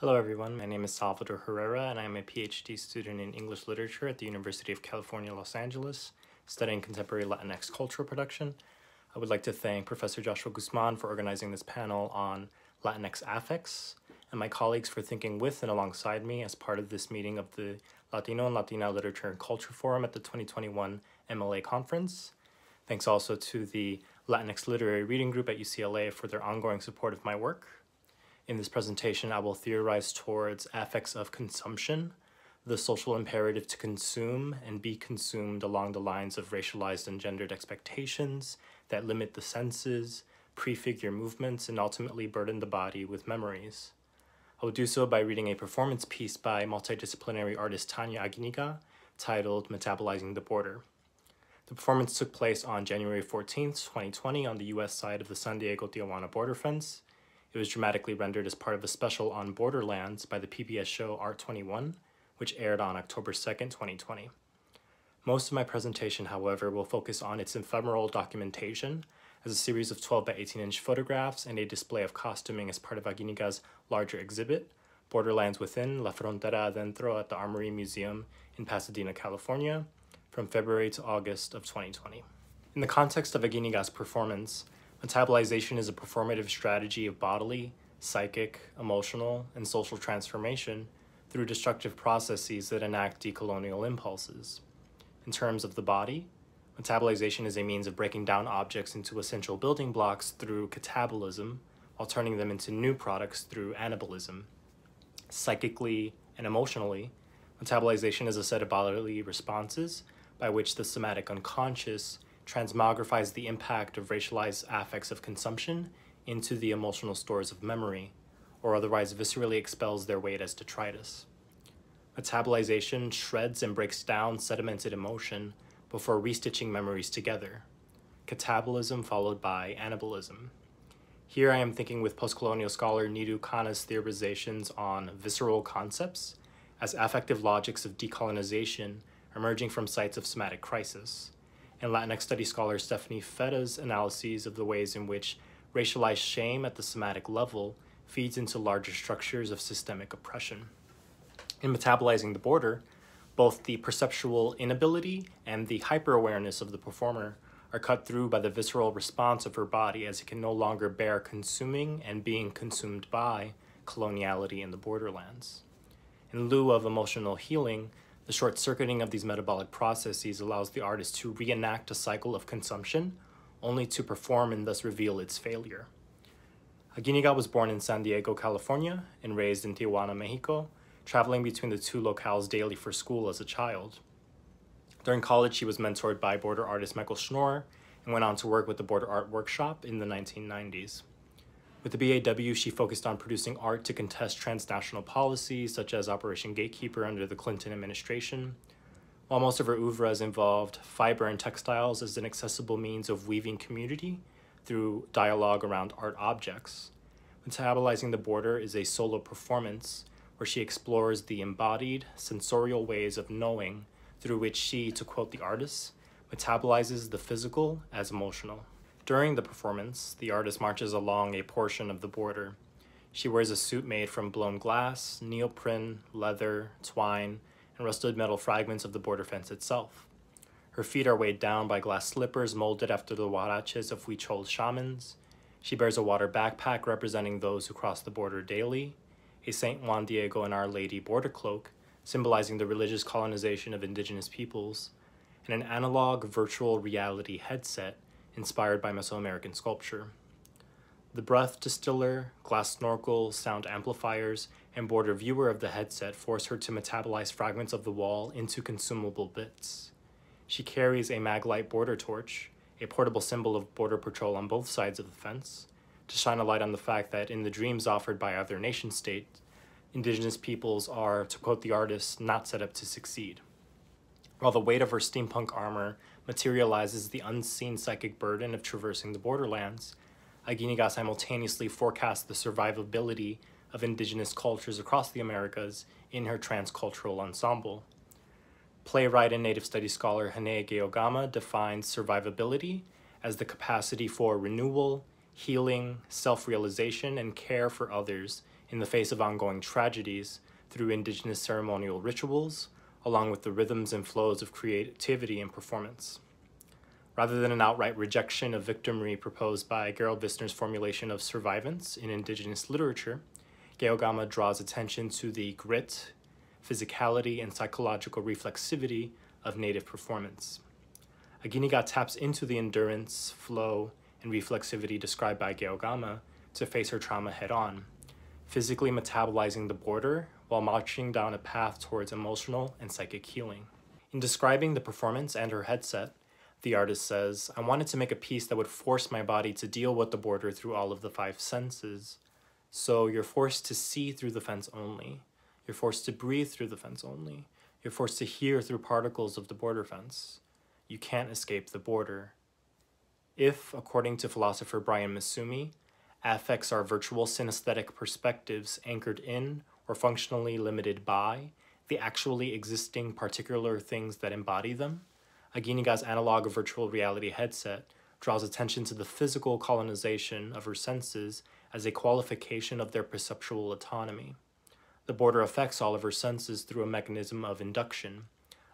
Hello everyone, my name is Salvador Herrera and I am a PhD student in English Literature at the University of California, Los Angeles, studying contemporary Latinx cultural production. I would like to thank Professor Joshua Guzman for organizing this panel on Latinx affects, and my colleagues for thinking with and alongside me as part of this meeting of the Latino and Latina Literature and Culture Forum at the 2021 MLA Conference. Thanks also to the Latinx Literary Reading Group at UCLA for their ongoing support of my work. In this presentation, I will theorize towards affects of consumption, the social imperative to consume and be consumed along the lines of racialized and gendered expectations that limit the senses, prefigure movements, and ultimately burden the body with memories. I will do so by reading a performance piece by multidisciplinary artist Tanya Aginiga titled Metabolizing the Border. The performance took place on January 14, 2020 on the U.S. side of the San Diego-Tijuana border fence it was dramatically rendered as part of a special on Borderlands by the PBS show Art 21, which aired on October 2nd, 2020. Most of my presentation, however, will focus on its ephemeral documentation as a series of 12 by 18 inch photographs and a display of costuming as part of Aguiniga's larger exhibit, Borderlands Within La Frontera Adentro at the Armory Museum in Pasadena, California, from February to August of 2020. In the context of Aguiniga's performance, Metabolization is a performative strategy of bodily, psychic, emotional, and social transformation through destructive processes that enact decolonial impulses. In terms of the body, metabolization is a means of breaking down objects into essential building blocks through catabolism, while turning them into new products through anabolism. Psychically and emotionally, metabolization is a set of bodily responses by which the somatic unconscious transmogrifies the impact of racialized affects of consumption into the emotional stores of memory, or otherwise viscerally expels their weight as detritus. Metabolization shreds and breaks down sedimented emotion before restitching memories together. Catabolism followed by anabolism. Here I am thinking with postcolonial scholar Nidu Khanna's theorizations on visceral concepts as affective logics of decolonization emerging from sites of somatic crisis and Latinx studies scholar Stephanie Feta's analyses of the ways in which racialized shame at the somatic level feeds into larger structures of systemic oppression. In metabolizing the border, both the perceptual inability and the hyperawareness of the performer are cut through by the visceral response of her body as it can no longer bear consuming and being consumed by coloniality in the borderlands. In lieu of emotional healing, the short circuiting of these metabolic processes allows the artist to reenact a cycle of consumption, only to perform and thus reveal its failure. Aguiniga was born in San Diego, California, and raised in Tijuana, Mexico, traveling between the two locales daily for school as a child. During college, she was mentored by border artist Michael Schnorr and went on to work with the Border Art Workshop in the 1990s. With the BAW, she focused on producing art to contest transnational policies, such as Operation Gatekeeper under the Clinton administration. While most of her oeuvres involved fiber and textiles as an accessible means of weaving community through dialogue around art objects, Metabolizing the Border is a solo performance where she explores the embodied, sensorial ways of knowing through which she, to quote the artist, metabolizes the physical as emotional. During the performance, the artist marches along a portion of the border. She wears a suit made from blown glass, neoprene, leather, twine, and rusted metal fragments of the border fence itself. Her feet are weighed down by glass slippers molded after the huaraches of Huichol shamans. She bears a water backpack representing those who cross the border daily, a St. Juan Diego and Our Lady border cloak, symbolizing the religious colonization of indigenous peoples, and an analog virtual reality headset inspired by Mesoamerican sculpture. The breath distiller, glass snorkel, sound amplifiers, and border viewer of the headset force her to metabolize fragments of the wall into consumable bits. She carries a maglite border torch, a portable symbol of border patrol on both sides of the fence, to shine a light on the fact that in the dreams offered by other nation states, indigenous peoples are, to quote the artist, not set up to succeed while the weight of her steampunk armor materializes the unseen psychic burden of traversing the borderlands, Aginiga simultaneously forecasts the survivability of indigenous cultures across the Americas in her transcultural ensemble. Playwright and Native Studies scholar Hane Geogama defines survivability as the capacity for renewal, healing, self realization, and care for others in the face of ongoing tragedies through indigenous ceremonial rituals, along with the rhythms and flows of creativity and performance. Rather than an outright rejection of victimry proposed by Gerald Wissner's formulation of survivance in indigenous literature, Geogama draws attention to the grit, physicality, and psychological reflexivity of native performance. Aginiga taps into the endurance, flow, and reflexivity described by Geogama to face her trauma head on, physically metabolizing the border while marching down a path towards emotional and psychic healing. In describing the performance and her headset, the artist says, I wanted to make a piece that would force my body to deal with the border through all of the five senses. So you're forced to see through the fence only. You're forced to breathe through the fence only. You're forced to hear through particles of the border fence. You can't escape the border. If, according to philosopher Brian Masumi, affects are virtual synesthetic perspectives anchored in or functionally limited by the actually existing particular things that embody them, Aginiga's analog virtual reality headset draws attention to the physical colonization of her senses as a qualification of their perceptual autonomy. The border affects all of her senses through a mechanism of induction,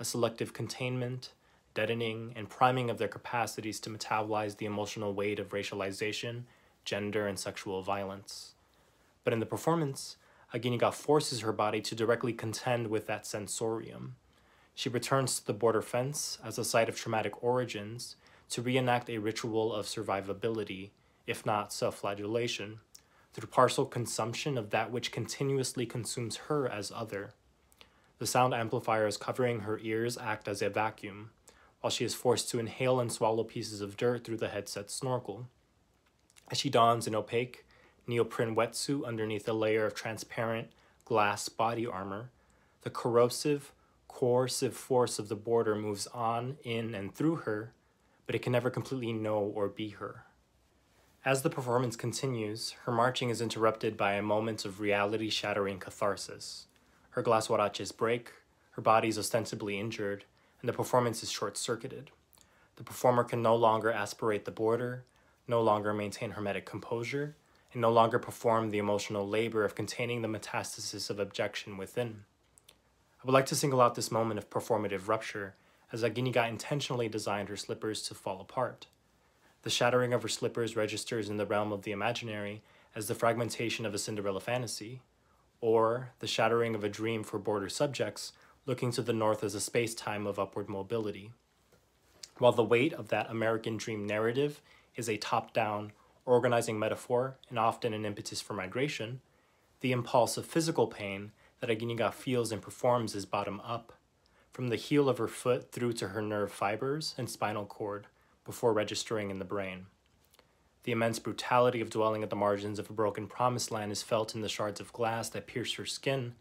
a selective containment, deadening, and priming of their capacities to metabolize the emotional weight of racialization, gender, and sexual violence. But in the performance, Aginiga forces her body to directly contend with that sensorium. She returns to the border fence as a site of traumatic origins to reenact a ritual of survivability, if not self flagellation, through partial consumption of that which continuously consumes her as other. The sound amplifiers covering her ears act as a vacuum, while she is forced to inhale and swallow pieces of dirt through the headset snorkel. As she dons an opaque, neoprene wetsuit underneath a layer of transparent glass body armor, the corrosive, coercive force of the border moves on, in, and through her, but it can never completely know or be her. As the performance continues, her marching is interrupted by a moment of reality shattering catharsis. Her glass huaraches break, her body is ostensibly injured, and the performance is short circuited. The performer can no longer aspirate the border, no longer maintain hermetic composure, and no longer perform the emotional labor of containing the metastasis of objection within. I would like to single out this moment of performative rupture, as Aginiga intentionally designed her slippers to fall apart. The shattering of her slippers registers in the realm of the imaginary as the fragmentation of a Cinderella fantasy, or the shattering of a dream for border subjects looking to the north as a space time of upward mobility. While the weight of that American dream narrative is a top down, organizing metaphor, and often an impetus for migration, the impulse of physical pain that Aginiga feels and performs is bottom up, from the heel of her foot through to her nerve fibers and spinal cord, before registering in the brain. The immense brutality of dwelling at the margins of a broken promised land is felt in the shards of glass that pierce her skin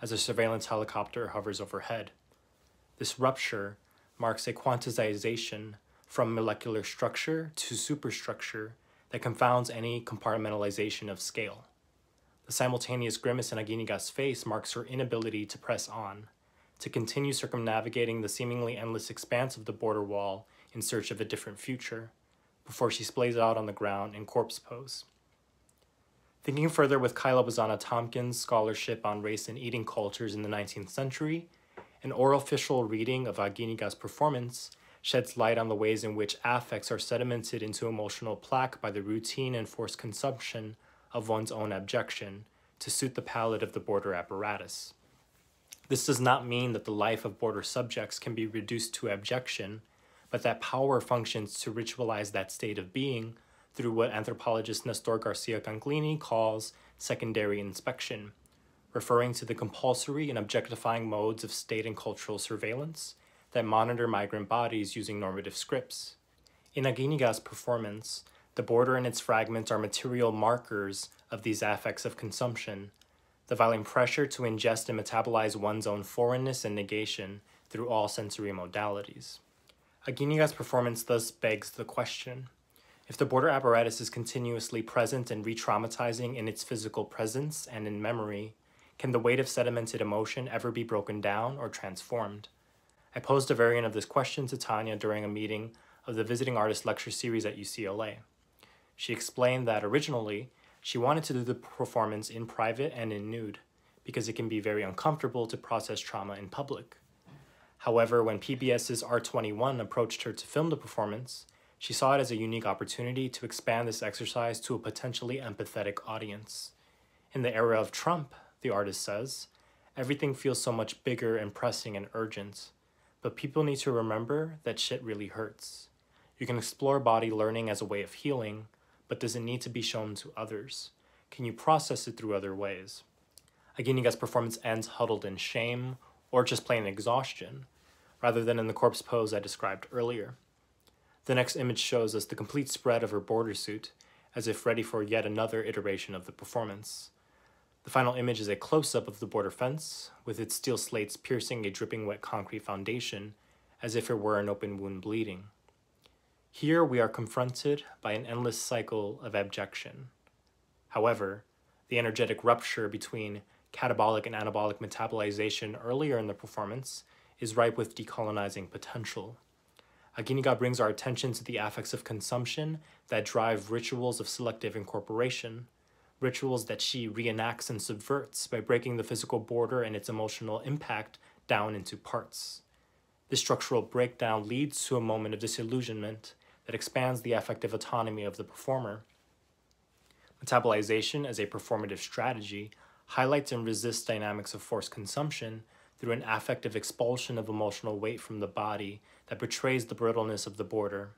as a surveillance helicopter hovers overhead. This rupture marks a quantization from molecular structure to superstructure that confounds any compartmentalization of scale. The simultaneous grimace in Aginiga's face marks her inability to press on, to continue circumnavigating the seemingly endless expanse of the border wall in search of a different future, before she splays out on the ground in corpse pose. Thinking further with Kyla Bazana Tompkins' scholarship on race and eating cultures in the 19th century, an oral official reading of Aginiga's performance sheds light on the ways in which affects are sedimented into emotional plaque by the routine and forced consumption of one's own abjection to suit the palate of the border apparatus. This does not mean that the life of border subjects can be reduced to abjection, but that power functions to ritualize that state of being through what anthropologist Nestor Garcia Ganglini calls secondary inspection, referring to the compulsory and objectifying modes of state and cultural surveillance that monitor migrant bodies using normative scripts. In Aginiga's performance, the border and its fragments are material markers of these affects of consumption, the violent pressure to ingest and metabolize one's own foreignness and negation through all sensory modalities. Aginiga's performance thus begs the question if the border apparatus is continuously present and re traumatizing in its physical presence and in memory, can the weight of sedimented emotion ever be broken down or transformed? I posed a variant of this question to Tanya during a meeting of the Visiting Artist Lecture Series at UCLA. She explained that originally, she wanted to do the performance in private and in nude, because it can be very uncomfortable to process trauma in public. However, when PBS's R21 approached her to film the performance, she saw it as a unique opportunity to expand this exercise to a potentially empathetic audience. In the era of Trump, the artist says, everything feels so much bigger and pressing and urgent but people need to remember that shit really hurts. You can explore body learning as a way of healing, but does it need to be shown to others? Can you process it through other ways? Again, Aginiga's performance ends huddled in shame or just plain exhaustion, rather than in the corpse pose I described earlier. The next image shows us the complete spread of her border suit, as if ready for yet another iteration of the performance. The final image is a close-up of the border fence, with its steel slates piercing a dripping wet concrete foundation, as if it were an open wound bleeding. Here we are confronted by an endless cycle of abjection. However, the energetic rupture between catabolic and anabolic metabolization earlier in the performance is ripe with decolonizing potential. Aginiga brings our attention to the affects of consumption that drive rituals of selective incorporation, rituals that she reenacts and subverts by breaking the physical border and its emotional impact down into parts. This structural breakdown leads to a moment of disillusionment that expands the affective autonomy of the performer. Metabolization as a performative strategy highlights and resists dynamics of force consumption through an affective expulsion of emotional weight from the body that betrays the brittleness of the border.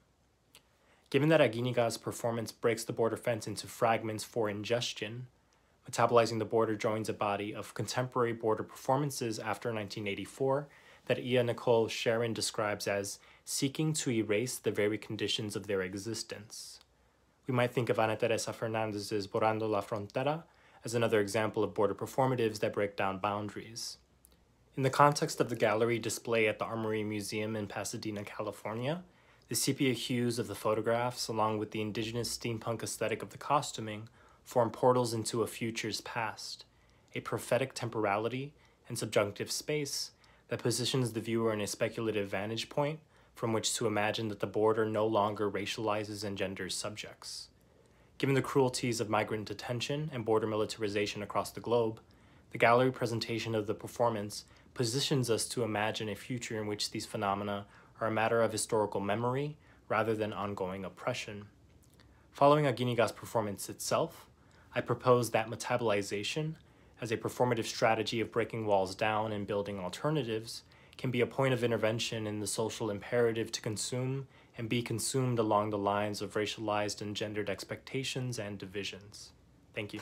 Given that Aginiga's performance breaks the border fence into fragments for ingestion, Metabolizing the Border joins a body of contemporary border performances after 1984 that Ia Nicole Sharon describes as seeking to erase the very conditions of their existence. We might think of Ana Teresa Fernandez's Borando la Frontera as another example of border performatives that break down boundaries. In the context of the gallery display at the Armory Museum in Pasadena, California, the sepia hues of the photographs, along with the indigenous steampunk aesthetic of the costuming, form portals into a future's past, a prophetic temporality and subjunctive space that positions the viewer in a speculative vantage point from which to imagine that the border no longer racializes and genders subjects. Given the cruelties of migrant detention and border militarization across the globe, the gallery presentation of the performance positions us to imagine a future in which these phenomena are a matter of historical memory rather than ongoing oppression. Following Aguiniga's performance itself, I propose that metabolization, as a performative strategy of breaking walls down and building alternatives, can be a point of intervention in the social imperative to consume and be consumed along the lines of racialized and gendered expectations and divisions. Thank you.